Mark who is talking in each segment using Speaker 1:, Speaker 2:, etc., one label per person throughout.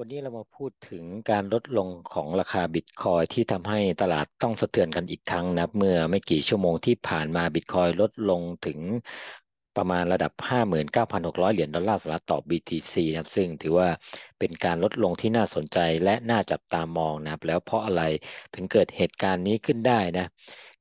Speaker 1: วันนี้เรามาพูดถึงการลดลงของราคาบิตคอยที่ทำให้ตลาดต้องสะเทือนกันอีกครั้งนะเมื่อไม่กี่ชั่วโมงที่ผ่านมาบิตคอยลดลงถึงประมาณระดับ 59,600เหรียญดอลลาร์สหรัฐต่อ BTC นะซึ่งถือว่าเป็นการลดลงที่น่าสนใจและน่าจับตามองนะแล้วเพราะอะไรถึงเกิดเหตุการณ์นี้ขึ้นได้นะ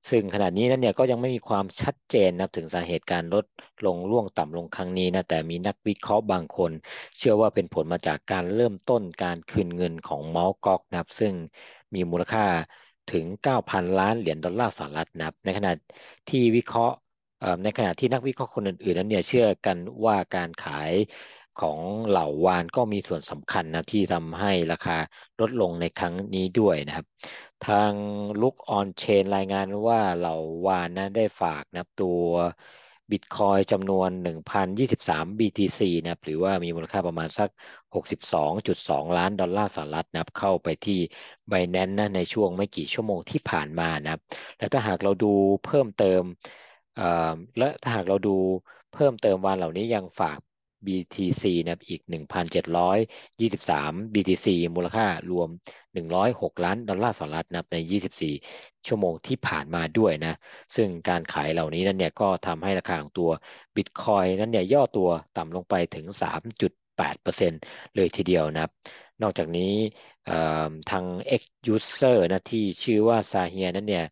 Speaker 1: ซึ่งขณะนี้นั้นเนี่ยก็ยังไม่มีความชัดเจนนะถึงสาเหตุการลดลงร่วงต่ำลงครั้งนี้นะแต่มีนักวิเคราะห์บางคนเชื่อว่าเป็นผลมาจากการเริ่มต้นการคืนเงินของมอลกอกนะรับ ซึ่งมีมูลค่าถึง 9,000 ล้านเหรียญดอลลาร์สหรัฐนะับ ในขณะที่วิเคราะห์ในขณะที่นักวิเคราะห์คนอื่นๆนั้นเนี่ยเชื่อกันว่าการขายของเหล่าวานก็มีส่วนสำคัญนะที่ทำให้ราคาลดลงในครั้งนี้ด้วยนะครับ ทางลุกออนเชนรายงานว่าเหล่าวานนะได้ฝากนะตัวบิตคอยจำนวน 1,023 BTC นะบหรือว่ามีมูลค่าประมาณสัก 62.2 ล้านดอลลาร์สหรัฐนะับ เข้าไปที่ Binance นะในช่วงไม่กี่ชั่วโมงที่ผ่านมานะและถ้าหากเราดูเพิ่มเติมและถ้าหากเราดูเพิ่มเติมวานเหล่านี้ยังฝาก BTC นะครับอีก 1,723 BTC มูลค่ารวม 106 ล้าน ดอลลาร์สหรัฐนะครับใน 24 ชั่วโมงที่ผ่านมาด้วยนะซึ่งการขายเหล่านี้นั้นเนี่ยก็ทำให้ราคาของตัว Bitcoin นั้นเนี่ยย่อตัวต่ำลงไปถึง 3.8%เลยทีเดียวนะนอกจากนี้ทาง X user นะที่ชื่อว่า ซาเฮียนั้นเนี่ย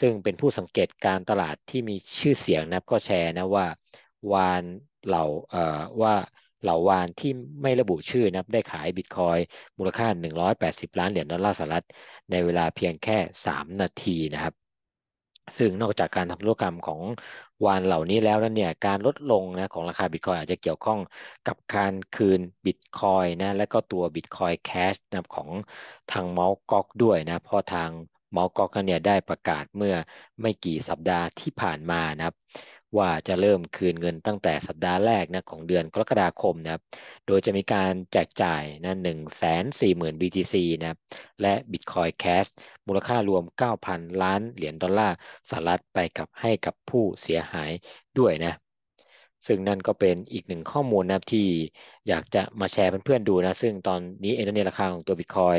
Speaker 1: ซึ่งเป็นผู้สังเกตการตลาดที่มีชื่อเสียงนะก็แชร์นะว่าวานเหล่าว่า เหล่าวานที่ไม่ระบุชื่อนะครับได้ขายบิตคอยมูลค่า 180ล้านเหรียญดอลลาร์สหรัฐในเวลาเพียงแค่ 3 นาทีนะครับ ซึ่งนอกจากการทำธุรกรรมของวานเหล่านี้แล้วนั้นเนี่ยการลดลงนะของราคาบิตคอยอาจจะเกี่ยวข้องกับการคืนบิตคอยนะและก็ตัวบิตคอยแคชนะของทางเมาส์ก๊อกด้วยนะเพราะทางเมาส์ก๊อกเนี่ยได้ประกาศเมื่อไม่กี่สัปดาห์ที่ผ่านมานะครับว่าจะเริ่มคืนเงินตั้งแต่สัปดาห์แรกนะของเดือนกรกฎาคมนะครับ โดยจะมีการแจกจ่ายนะหนึ่งแสนสี่หมื่น BTC นะครับและ Bitcoin Cash มูลค่ารวม 9,000 ล้านเหรียญดอลลาร์สหรัฐ ไปกับให้กับผู้เสียหายด้วยนะ ซึ่งนั่นก็เป็นอีกหนึ่งข้อมูลนะครับที่อยากจะมาแชร์เพื่อนๆดูนะ ซึ่งตอนนี้ เองนี่ราคาของตัว Bitcoin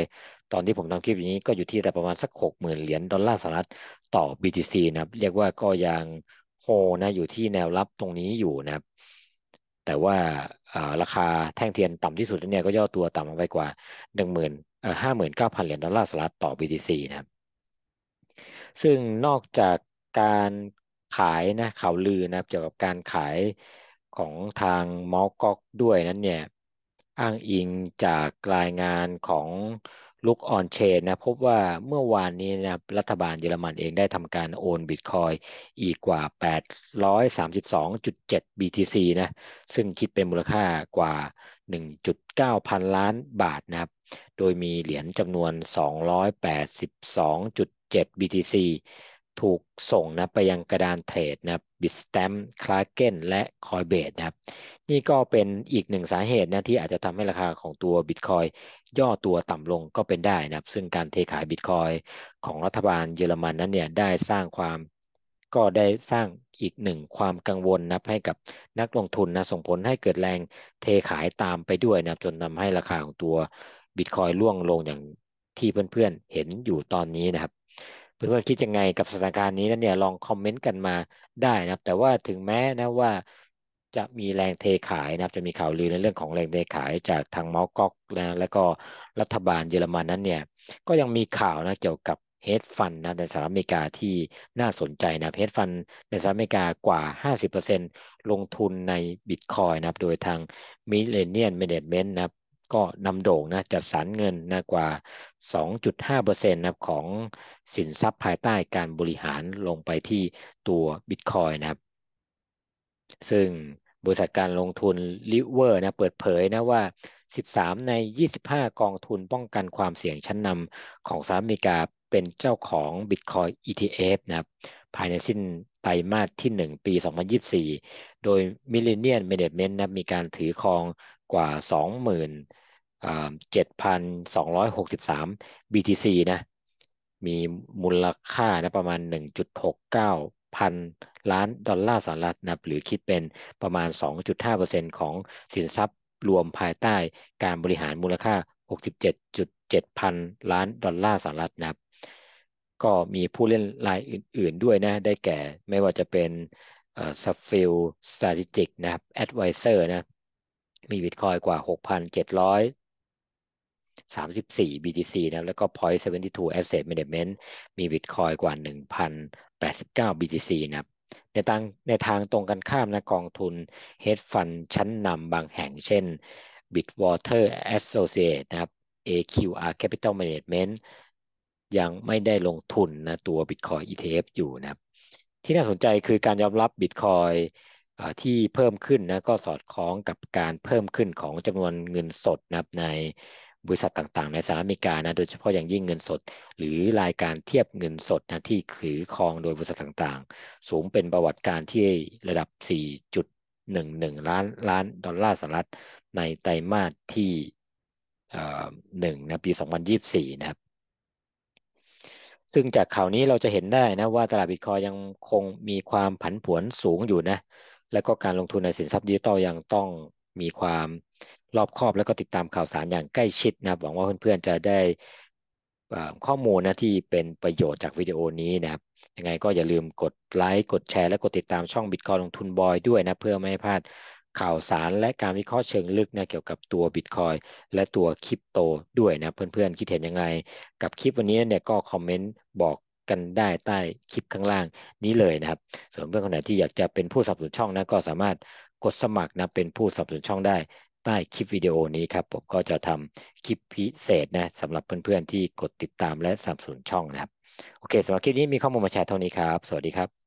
Speaker 1: ตอนที่ผมทำคลิปอย่างนี้ก็อยู่ที่แต่ประมาณสัก 60,000เหรียญดอลลาร์สหรัฐต่อ BTC นะครับเรียกว่าก็ยังโฮนะอยู่ที่แนวรับตรงนี้อยู่นะครับ แต่ว่าราคาแท่งเทียนต่ำที่สุดเนี่ยก็ย่อตัวต่ำลงไปกว่าหนึ่งหมื่นห้าหมื่นเก้าพันเหรียญดอลลาร์สหรัฐต่อ BTC นะครับซึ่งนอกจากการขายนะ ข่าวลือนะครับเกี่ยวกับการขายของทางมอกก็กด้วยนั้นเนี่ยอ้างอิงจากรายงานของลุกออนเชนนะพบว่าเมื่อวานนี้นะรัรัฐบาลเยอรมันเองได้ทำการโอนบิตคอยอีกกว่า 832.7 BTC นะซึ่งคิดเป็นมูลค่ากว่า 1.9 พันล้านบาทนะครับโดยมีเหรียญจำนวน 282.7 BTC ถูกส่งนะไปยังกระดานเทรดนะครับบิตสแตมคลาเกนและคอยเบดนะครับนี่ก็เป็นอีกหนึ่งสาเหตุนะที่อาจจะทำให้ราคาของตัวบิตคอยย่อตัวต่ำลงก็เป็นได้นะครับ ซึ่งการเทขายบิตคอยของรัฐบาลเยอรมันนั้นเนี่ยได้สร้างความ ก็ได้สร้างอีกหนึ่งความกังวลนะให้กับนักลงทุนนะส่งผลให้เกิดแรงเทขายตามไปด้วยนะจนทำให้ราคาของตัวบิตคอยล่วงลงอย่างที่เพื่อนๆเห็นอยู่ตอนนี้นะครับเพื่อนๆคิดยังไงกับสถานการณ์นี้นั่นเนี่ยลองคอมเมนต์กันมาได้นะครับแต่ว่าถึงแม้นะว่าจะมีแรงเทขายนะครับจะมีข่าวลือในเรื่องของแรงเทขายจากทางมอลก็อกนะแล้วก็รัฐบาลเยอรมันนั้นเนี่ยก็ยังมีข่าวนะเกี่ยวกับเฮดฟันนะในสหรัฐอเมริกาที่น่าสนใจนะเฮดฟันในสหรัฐอเมริกากว่า 50%ลงทุนในบิตคอยนะครับโดยทางมิเลเนียนเมเนจเมนต์นะครับก็นำโด่งนะจัดสรรเงินนะกว่า 2.5%นะครับของสินทรัพย์ภายใต้การบริหารลงไปที่ตัวบิตคอยนะครับ ซึ่งบริษัทการลงทุน ลิเวอร์นะเปิดเผยนะว่า 13 ใน 25 กองทุนป้องกันความเสี่ยงชั้นนำของสหรัฐอเมริกาเป็นเจ้าของ Bitcoin ETF นะครับภายในสิ้นไตรมาสที่ 1 ปี 2024 โดย Millennium Management นะมีการถือครองกว่า27,263 BTC นะมีมูลค่านะประมาณ 1.69 พันล้านดอลลาร์สหรัฐนะหรือคิดเป็นประมาณ 2.5%ของสินทรัพย์รวมภายใต้การบริหารมูลค่า 67.7 พันล้านดอลลาร์สหรัฐนะก็มีผู้เล่นรายอื่นๆด้วยนะได้แก่ไม่ว่าจะเป็น s u f f ส e ิ d ิ t ิ a นะครับไวเซอร์นะมีบิตคอยกว่า 6,734 BTC นะแล้วก็ Point 72 Asset Management มีบิตคอยกว่า 1,089 BTC นะบในทางในทางตรงกันข้ามนะกองทุน Hedge Fund ชั้นนำบางแห่งเช่น Bitwater Associate นะครับ AQR Capital Management ยังไม่ได้ลงทุนนะตัว Bitcoin ETF อยู่นะที่น่าสนใจคือการยอมรับ Bitcoin ที่เพิ่มขึ้นนะก็สอดคล้องกับการเพิ่มขึ้นของจำนวนเงินสดนะครับในบริษัทต่าง ๆ ในสหรัฐอเมริกานะโดยเฉพาะอย่างยิ่งเงินสด หรือรายการเทียบเงินสดนะที่ถือครองโดยบริษัทต่าง ๆ สูงเป็นประวัติการที่ระดับ4.11ล้านล้านดอลลาร์สหรัฐในไตรมาสที่หนึ่งนะปี2024 นะครับ ซึ่งจากข่าวนี้เราจะเห็นได้นะว่าตลาดบิตคอยยังคงมีความผันผวนสูงอยู่นะและก็การลงทุนในสินทรัพย์ดิจิทัลยังต้องมีความรอบคอบและก็ติดตามข่าวสารอย่างใกล้ชิดนะครับหวังว่าเพื่อนๆจะได้ข้อมูลนะที่เป็นประโยชน์จากวิดีโอนี้นะครับยังไงก็อย่าลืมกดไลค์กดแชร์ และกดติดตามช่องบิตคอยลงทุนบอยด้วยนะ เพื่อไม่ให้พลาดข่าวสารและการวิเคราะห์เชิงลึกนะ เกี่ยวกับตัวบิตคอยและตัวคริปโตด้วยนะเพื่อนๆคิดเห็นยังไงกับคลิปวันนี้เนี่ยก็คอมเมนต์บอกกันได้ใต้คลิปข้างล่างนี้เลยนะครับส่วนเพื่อนคนไหนที่อยากจะเป็นผู้สนับสนุนช่องนะก็สามารถกดสมัครนะเป็นผู้สนับสนุนช่อง ได้ใต้คลิปวิดีโอนี้ครับผมก็จะทำคลิปพิเศษนะสำหรับเพื่อนๆที่กดติดตามและสนับสนุนช่องนะครับ โอเคสำหรับคลิปนี้มีข้อมูลมาแชร์เท่านี้ครับสวัสดีครับ